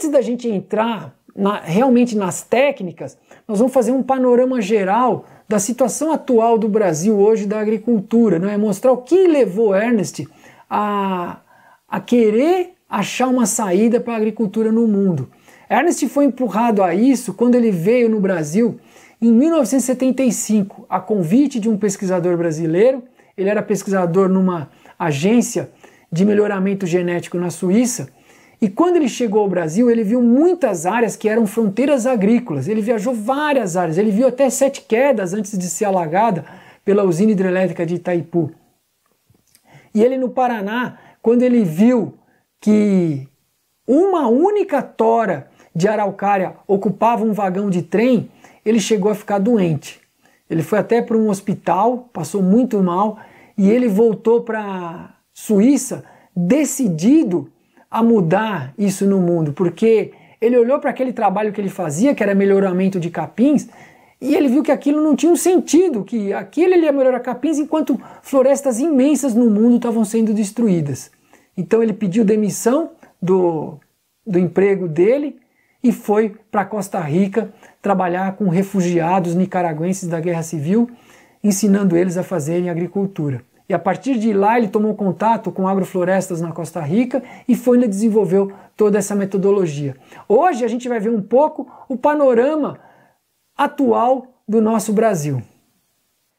antes da gente entrar na, realmente nas técnicas, nós vamos fazer um panorama geral da situação atual do Brasil hoje da agricultura, né? mostrar o que levou Ernest a, a querer achar uma saída para a agricultura no mundo. Ernest foi empurrado a isso quando ele veio no Brasil em 1975, a convite de um pesquisador brasileiro. Ele era pesquisador numa agência de melhoramento genético na Suíça e quando ele chegou ao Brasil, ele viu muitas áreas que eram fronteiras agrícolas. Ele viajou várias áreas, ele viu até sete quedas antes de ser alagada pela usina hidrelétrica de Itaipu. E ele no Paraná, quando ele viu que uma única tora de araucária ocupava um vagão de trem, ele chegou a ficar doente. Ele foi até para um hospital, passou muito mal e ele voltou para Suíça decidido a mudar isso no mundo, porque ele olhou para aquele trabalho que ele fazia, que era melhoramento de capins, e ele viu que aquilo não tinha um sentido, que aquilo ele ia melhorar capins enquanto florestas imensas no mundo estavam sendo destruídas. Então ele pediu demissão do, do emprego dele e foi para Costa Rica trabalhar com refugiados nicaragüenses da guerra civil, ensinando eles a fazerem agricultura. E a partir de lá ele tomou contato com agroflorestas na Costa Rica e foi onde desenvolveu toda essa metodologia. Hoje a gente vai ver um pouco o panorama atual do nosso Brasil.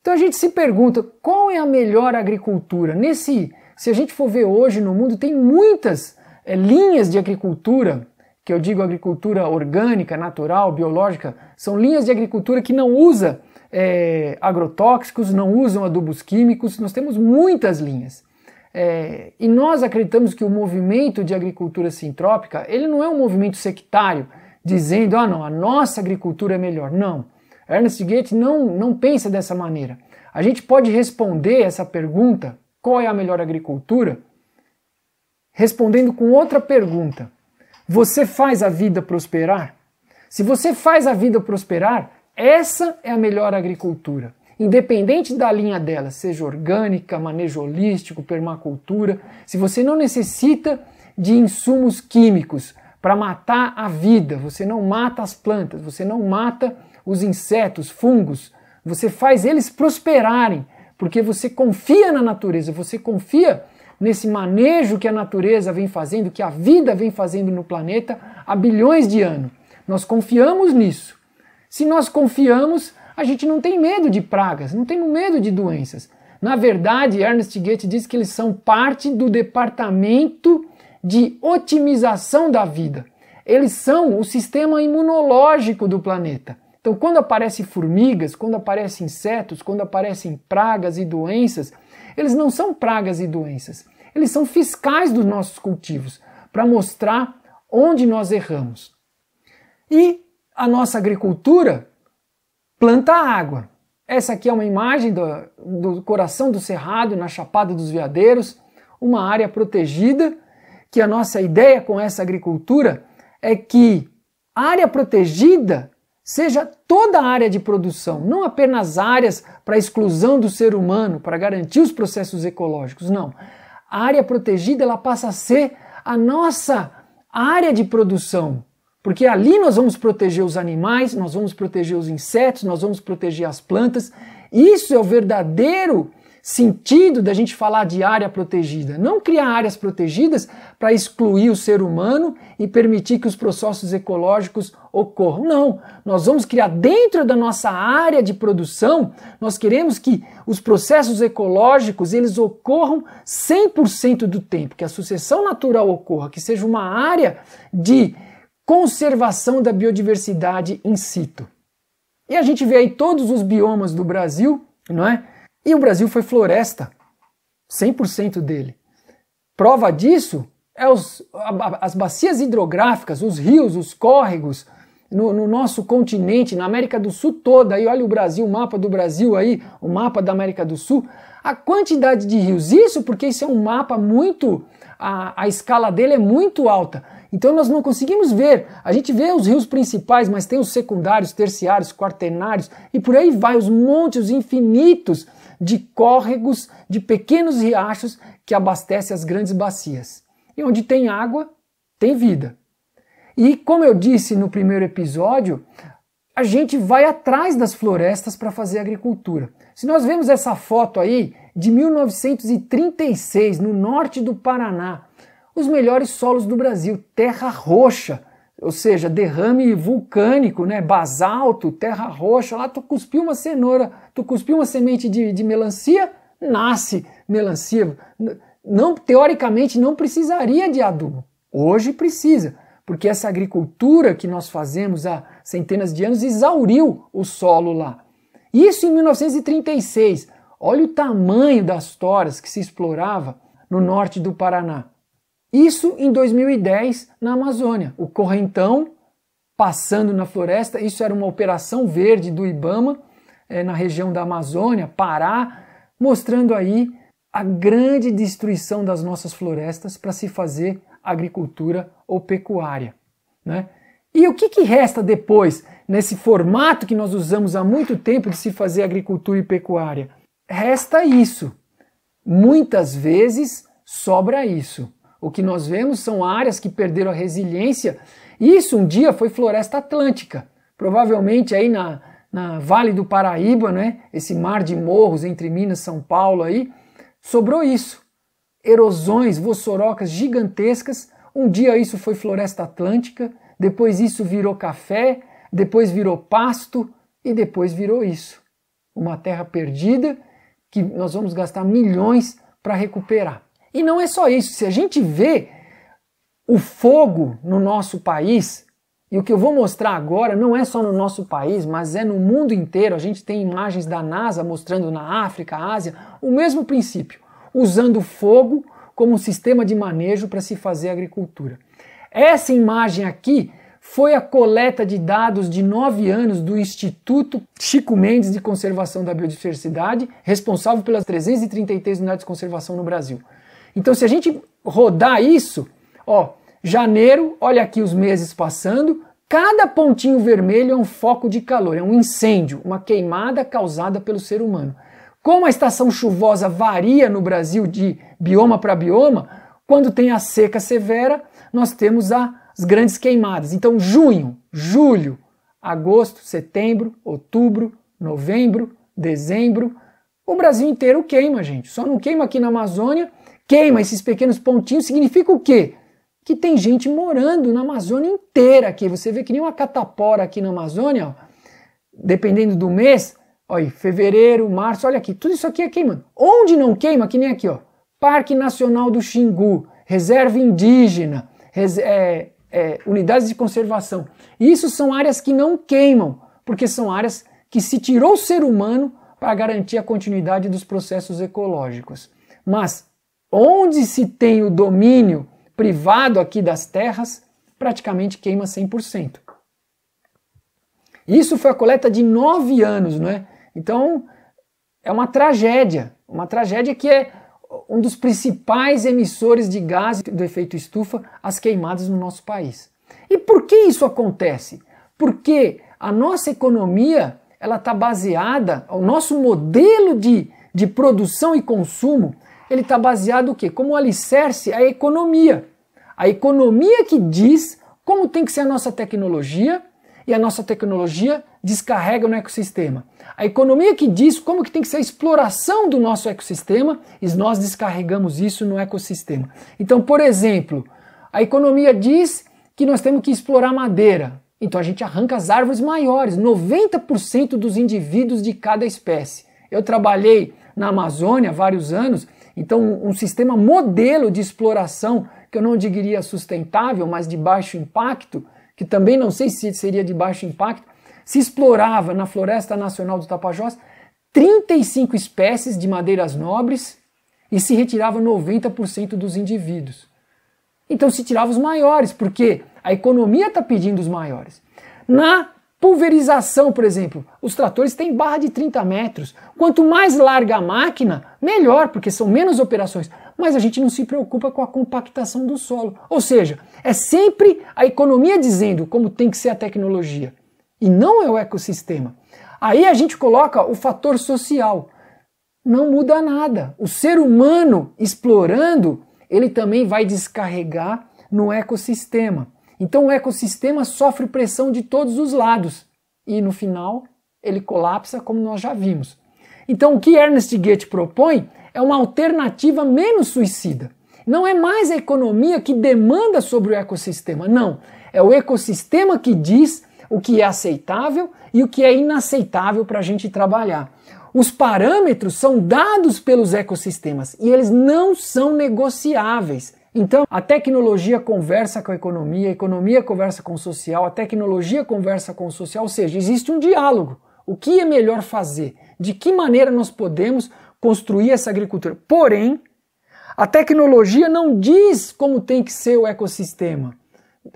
Então a gente se pergunta qual é a melhor agricultura? Nesse, se a gente for ver hoje no mundo, tem muitas é, linhas de agricultura, que eu digo agricultura orgânica, natural, biológica, são linhas de agricultura que não usa é, agrotóxicos, não usam adubos químicos, nós temos muitas linhas. É, e nós acreditamos que o movimento de agricultura sintrópica, ele não é um movimento sectário, dizendo, ah não, a nossa agricultura é melhor. Não. Ernest Goethe não, não pensa dessa maneira. A gente pode responder essa pergunta, qual é a melhor agricultura, respondendo com outra pergunta. Você faz a vida prosperar? Se você faz a vida prosperar, essa é a melhor agricultura. Independente da linha dela, seja orgânica, manejo holístico, permacultura, se você não necessita de insumos químicos para matar a vida, você não mata as plantas, você não mata os insetos, fungos, você faz eles prosperarem, porque você confia na natureza, você confia nesse manejo que a natureza vem fazendo, que a vida vem fazendo no planeta há bilhões de anos. Nós confiamos nisso. Se nós confiamos, a gente não tem medo de pragas, não temos medo de doenças. Na verdade, Ernest Goethe diz que eles são parte do departamento de otimização da vida. Eles são o sistema imunológico do planeta. Então, quando aparecem formigas, quando aparecem insetos, quando aparecem pragas e doenças, eles não são pragas e doenças. Eles são fiscais dos nossos cultivos para mostrar onde nós erramos. E a nossa agricultura planta água. Essa aqui é uma imagem do, do coração do Cerrado, na Chapada dos Veadeiros, uma área protegida, que a nossa ideia com essa agricultura é que a área protegida seja toda a área de produção, não apenas áreas para exclusão do ser humano, para garantir os processos ecológicos, não. A área protegida ela passa a ser a nossa área de produção, porque ali nós vamos proteger os animais, nós vamos proteger os insetos, nós vamos proteger as plantas. Isso é o verdadeiro sentido da gente falar de área protegida. Não criar áreas protegidas para excluir o ser humano e permitir que os processos ecológicos ocorram. Não, nós vamos criar dentro da nossa área de produção, nós queremos que os processos ecológicos eles ocorram 100% do tempo, que a sucessão natural ocorra, que seja uma área de conservação da biodiversidade in situ. E a gente vê aí todos os biomas do Brasil, não é? E o Brasil foi floresta, 100% dele. Prova disso é os, as bacias hidrográficas, os rios, os córregos, no, no, nosso continente, na América do Sul toda, aí olha o Brasil, o mapa do Brasil aí, o mapa da América do Sul, a quantidade de rios. Isso porque isso é um mapa muito a, a escala dele é muito alta. Então nós não conseguimos ver. A gente vê os rios principais, mas tem os secundários, terciários, quaternários e por aí vai os montes infinitos de córregos, de pequenos riachos que abastecem as grandes bacias. E onde tem água, tem vida. E como eu disse no primeiro episódio, a gente vai atrás das florestas para fazer agricultura. Se nós vemos essa foto aí, de 1936, no norte do Paraná, os melhores solos do Brasil, terra roxa, ou seja, derrame vulcânico, né? basalto, terra roxa. Lá tu cuspiu uma cenoura, tu cuspiu uma semente de, de melancia, nasce melancia. Não, teoricamente não precisaria de adubo. Hoje precisa, porque essa agricultura que nós fazemos há centenas de anos exauriu o solo lá. Isso em 1936. Olha o tamanho das toras que se explorava no norte do Paraná. Isso em 2010 na Amazônia. O correntão passando na floresta, isso era uma operação verde do Ibama é, na região da Amazônia, Pará, mostrando aí a grande destruição das nossas florestas para se fazer agricultura ou pecuária. Né? E o que, que resta depois nesse formato que nós usamos há muito tempo de se fazer agricultura e pecuária? resta isso. Muitas vezes sobra isso. O que nós vemos são áreas que perderam a resiliência. Isso um dia foi floresta atlântica, provavelmente aí na, na Vale do Paraíba, né? Esse mar de morros entre Minas e São Paulo aí, sobrou isso. Erosões, vossorocas gigantescas. Um dia isso foi floresta atlântica, depois isso virou café, depois virou pasto e depois virou isso. Uma terra perdida que nós vamos gastar milhões para recuperar. E não é só isso. Se a gente vê o fogo no nosso país, e o que eu vou mostrar agora não é só no nosso país, mas é no mundo inteiro. A gente tem imagens da NASA mostrando na África, Ásia, o mesmo princípio, usando fogo como um sistema de manejo para se fazer agricultura. Essa imagem aqui foi a coleta de dados de nove anos do Instituto Chico Mendes de Conservação da Biodiversidade, responsável pelas 333 unidades de conservação no Brasil. Então, se a gente rodar isso, ó, janeiro, olha aqui os meses passando, cada pontinho vermelho é um foco de calor, é um incêndio, uma queimada causada pelo ser humano. Como a estação chuvosa varia no Brasil de bioma para bioma, quando tem a seca severa, nós temos a as grandes queimadas. Então, junho, julho, agosto, setembro, outubro, novembro, dezembro, o Brasil inteiro queima, gente. Só não queima aqui na Amazônia, queima esses pequenos pontinhos, significa o quê? Que tem gente morando na Amazônia inteira aqui. Você vê que nem uma catapora aqui na Amazônia, ó, dependendo do mês, olha, fevereiro, março, olha aqui, tudo isso aqui é queimando. Onde não queima, que nem aqui, ó, Parque Nacional do Xingu, Reserva Indígena, res é, é, unidades de conservação. E isso são áreas que não queimam, porque são áreas que se tirou o ser humano para garantir a continuidade dos processos ecológicos. Mas onde se tem o domínio privado aqui das terras, praticamente queima 100%. Isso foi a coleta de nove anos, não é? Então é uma tragédia, uma tragédia que é um dos principais emissores de gases do efeito estufa, as queimadas no nosso país. E por que isso acontece? Porque a nossa economia ela está baseada, o nosso modelo de, de produção e consumo, ele está baseado o quê? Como alicerce a economia. A economia que diz como tem que ser a nossa tecnologia, e a nossa tecnologia descarrega no ecossistema. A economia que diz como que tem que ser a exploração do nosso ecossistema e nós descarregamos isso no ecossistema. Então, por exemplo, a economia diz que nós temos que explorar madeira. Então a gente arranca as árvores maiores, 90% dos indivíduos de cada espécie. Eu trabalhei na Amazônia vários anos, então um sistema modelo de exploração que eu não diria sustentável, mas de baixo impacto, que também não sei se seria de baixo impacto, se explorava na Floresta Nacional do Tapajós 35 espécies de madeiras nobres e se retirava 90% dos indivíduos. Então se tirava os maiores, porque a economia está pedindo os maiores. Na pulverização, por exemplo, os tratores têm barra de 30 metros. Quanto mais larga a máquina, melhor, porque são menos operações. Mas a gente não se preocupa com a compactação do solo. Ou seja, é sempre a economia dizendo como tem que ser a tecnologia e não é o ecossistema. Aí a gente coloca o fator social. Não muda nada. O ser humano explorando, ele também vai descarregar no ecossistema. Então o ecossistema sofre pressão de todos os lados e no final ele colapsa, como nós já vimos. Então o que Ernest Goethe propõe é uma alternativa menos suicida. Não é mais a economia que demanda sobre o ecossistema, não. É o ecossistema que diz o que é aceitável e o que é inaceitável para a gente trabalhar. Os parâmetros são dados pelos ecossistemas e eles não são negociáveis. Então, a tecnologia conversa com a economia, a economia conversa com o social, a tecnologia conversa com o social, ou seja, existe um diálogo. O que é melhor fazer? De que maneira nós podemos construir essa agricultura? Porém, a tecnologia não diz como tem que ser o ecossistema.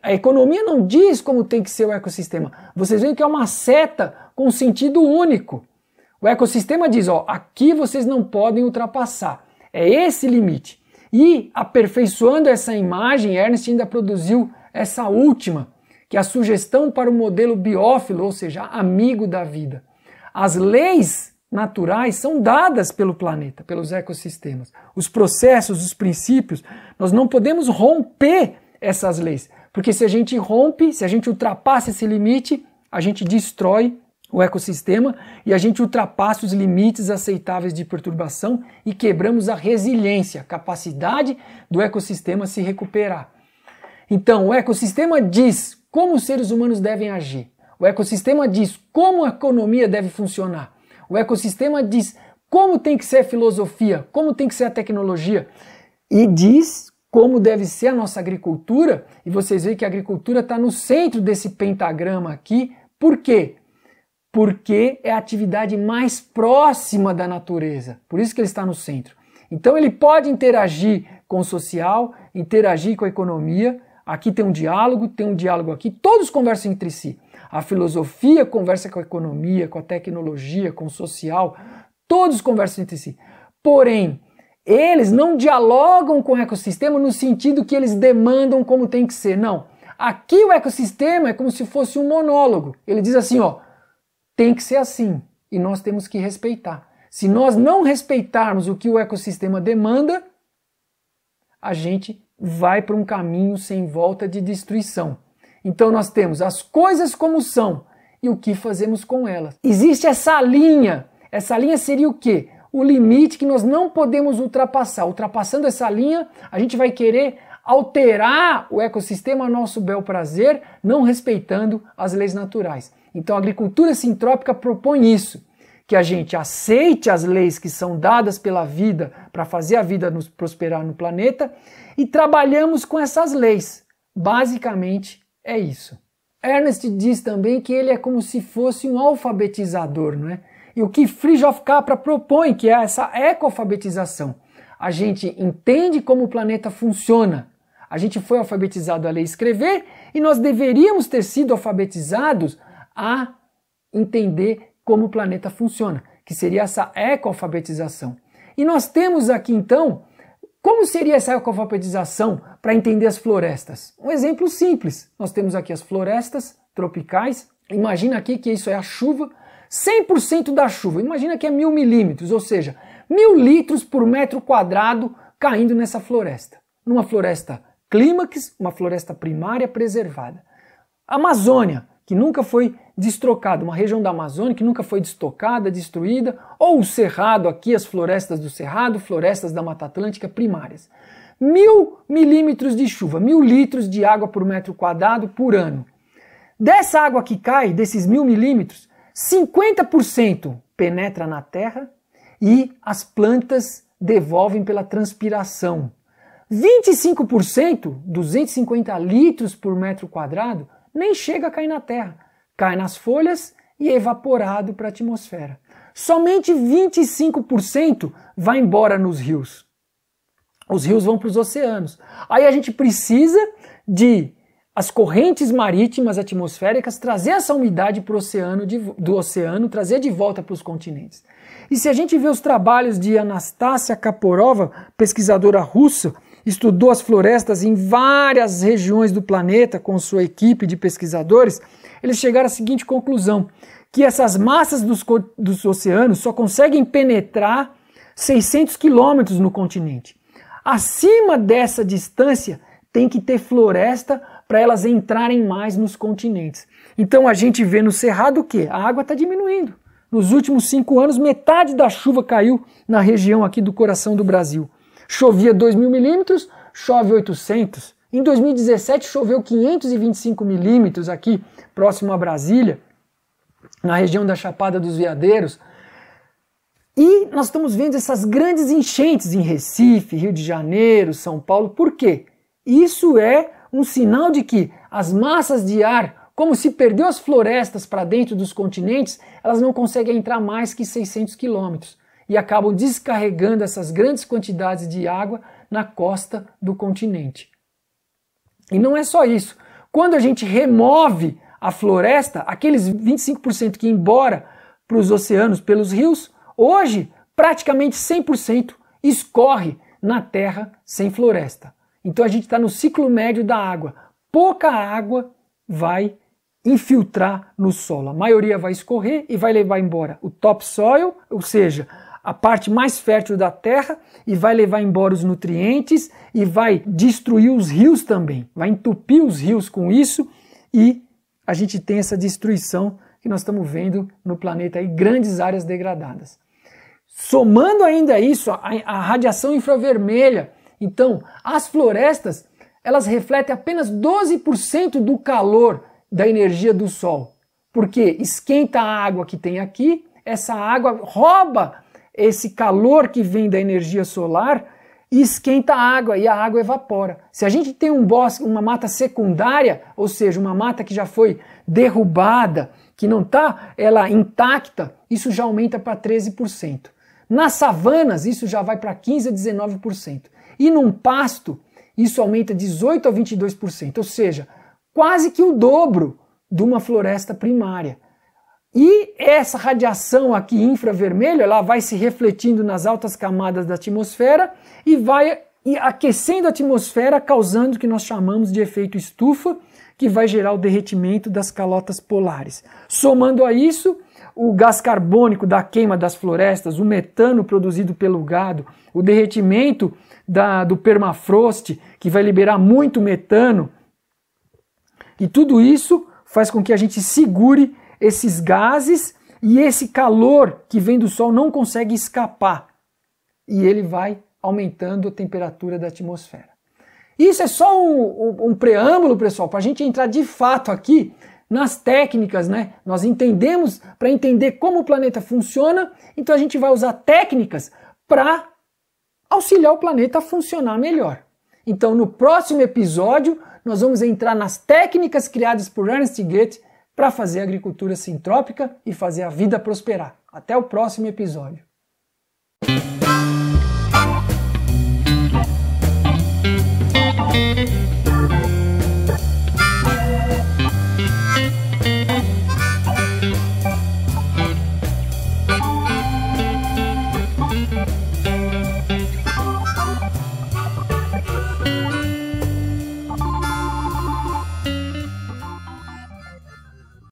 A economia não diz como tem que ser o ecossistema. Vocês veem que é uma seta com sentido único. O ecossistema diz: ó, aqui vocês não podem ultrapassar. É esse limite. E aperfeiçoando essa imagem, Ernst ainda produziu essa última, que é a sugestão para o modelo biófilo, ou seja, amigo da vida. As leis naturais são dadas pelo planeta, pelos ecossistemas. Os processos, os princípios, nós não podemos romper essas leis. Porque se a gente rompe, se a gente ultrapassa esse limite, a gente destrói o ecossistema e a gente ultrapassa os limites aceitáveis de perturbação e quebramos a resiliência, a capacidade do ecossistema se recuperar. Então, o ecossistema diz como os seres humanos devem agir. O ecossistema diz como a economia deve funcionar. O ecossistema diz como tem que ser a filosofia, como tem que ser a tecnologia. E diz como deve ser a nossa agricultura, e vocês veem que a agricultura está no centro desse pentagrama aqui. Por quê? Porque é a atividade mais próxima da natureza. Por isso que ele está no centro. Então ele pode interagir com o social, interagir com a economia. Aqui tem um diálogo, tem um diálogo aqui, todos conversam entre si. A filosofia conversa com a economia, com a tecnologia, com o social, todos conversam entre si. Porém, eles não dialogam com o ecossistema no sentido que eles demandam como tem que ser. Não. Aqui o ecossistema é como se fosse um monólogo. Ele diz assim, ó, tem que ser assim e nós temos que respeitar. Se nós não respeitarmos o que o ecossistema demanda, a gente vai para um caminho sem volta de destruição. Então nós temos as coisas como são e o que fazemos com elas. Existe essa linha. Essa linha seria o quê? o limite que nós não podemos ultrapassar. Ultrapassando essa linha, a gente vai querer alterar o ecossistema a nosso bel prazer, não respeitando as leis naturais. Então a agricultura sintrópica propõe isso, que a gente aceite as leis que são dadas pela vida para fazer a vida nos prosperar no planeta e trabalhamos com essas leis. Basicamente é isso. Ernest diz também que ele é como se fosse um alfabetizador, não é? E o que Fridge of Capra propõe, que é essa ecoalfabetização. A gente entende como o planeta funciona. A gente foi alfabetizado a ler e escrever e nós deveríamos ter sido alfabetizados a entender como o planeta funciona, que seria essa ecoalfabetização. E nós temos aqui então, como seria essa ecoalfabetização para entender as florestas? Um exemplo simples. Nós temos aqui as florestas tropicais. Imagina aqui que isso é a chuva 100% da chuva. Imagina que é mil milímetros, ou seja, mil litros por metro quadrado caindo nessa floresta. Numa floresta clímax, uma floresta primária preservada. Amazônia, que nunca foi destrocada, uma região da Amazônia que nunca foi destocada, destruída, ou o Cerrado, aqui as florestas do Cerrado, florestas da Mata Atlântica primárias. Mil milímetros de chuva, mil litros de água por metro quadrado por ano. Dessa água que cai, desses mil milímetros, 50% penetra na terra e as plantas devolvem pela transpiração. 25%, 250 litros por metro quadrado, nem chega a cair na terra. Cai nas folhas e é evaporado para a atmosfera. Somente 25% vai embora nos rios. Os rios vão para os oceanos. Aí a gente precisa de as correntes marítimas atmosféricas, trazer essa umidade para o oceano, de, do oceano, trazer de volta para os continentes. E se a gente vê os trabalhos de Anastácia Kaporova, pesquisadora russa, estudou as florestas em várias regiões do planeta com sua equipe de pesquisadores, eles chegaram à seguinte conclusão, que essas massas dos, dos oceanos só conseguem penetrar 600 quilômetros no continente. Acima dessa distância, tem que ter floresta para elas entrarem mais nos continentes. Então a gente vê no Cerrado o que? A água está diminuindo. Nos últimos cinco anos, metade da chuva caiu na região aqui do coração do Brasil. Chovia 2 mil milímetros, chove 800. Em 2017 choveu 525 milímetros aqui, próximo a Brasília, na região da Chapada dos Veadeiros. E nós estamos vendo essas grandes enchentes em Recife, Rio de Janeiro, São Paulo. Por quê? Isso é um sinal de que as massas de ar, como se perdeu as florestas para dentro dos continentes, elas não conseguem entrar mais que 600 quilômetros e acabam descarregando essas grandes quantidades de água na costa do continente. E não é só isso. Quando a gente remove a floresta, aqueles 25% que embora para os oceanos pelos rios, hoje praticamente 100% escorre na terra sem floresta. Então a gente está no ciclo médio da água. Pouca água vai infiltrar no solo. A maioria vai escorrer e vai levar embora o topsoil, ou seja, a parte mais fértil da terra, e vai levar embora os nutrientes e vai destruir os rios também. Vai entupir os rios com isso e a gente tem essa destruição que nós estamos vendo no planeta aí, grandes áreas degradadas. Somando ainda isso, a, a radiação infravermelha, então, as florestas, elas refletem apenas 12% do calor da energia do sol. Porque esquenta a água que tem aqui, essa água rouba esse calor que vem da energia solar e esquenta a água e a água evapora. Se a gente tem um bosque, uma mata secundária, ou seja, uma mata que já foi derrubada, que não está ela intacta, isso já aumenta para 13%. Nas savanas, isso já vai para 15 a 19%. E num pasto, isso aumenta 18 a 22%, ou seja, quase que o dobro de uma floresta primária. E essa radiação aqui infravermelha, ela vai se refletindo nas altas camadas da atmosfera e vai aquecendo a atmosfera, causando o que nós chamamos de efeito estufa, que vai gerar o derretimento das calotas polares. Somando a isso, o gás carbônico da queima das florestas, o metano produzido pelo gado, o derretimento da, do permafrost, que vai liberar muito metano. E tudo isso faz com que a gente segure esses gases e esse calor que vem do Sol não consegue escapar. E ele vai aumentando a temperatura da atmosfera. Isso é só um, um, um preâmbulo, pessoal, para a gente entrar de fato aqui nas técnicas, né? Nós entendemos para entender como o planeta funciona, então a gente vai usar técnicas para auxiliar o planeta a funcionar melhor. Então, no próximo episódio, nós vamos entrar nas técnicas criadas por Ernest Goethe para fazer a agricultura sintrópica e fazer a vida prosperar. Até o próximo episódio.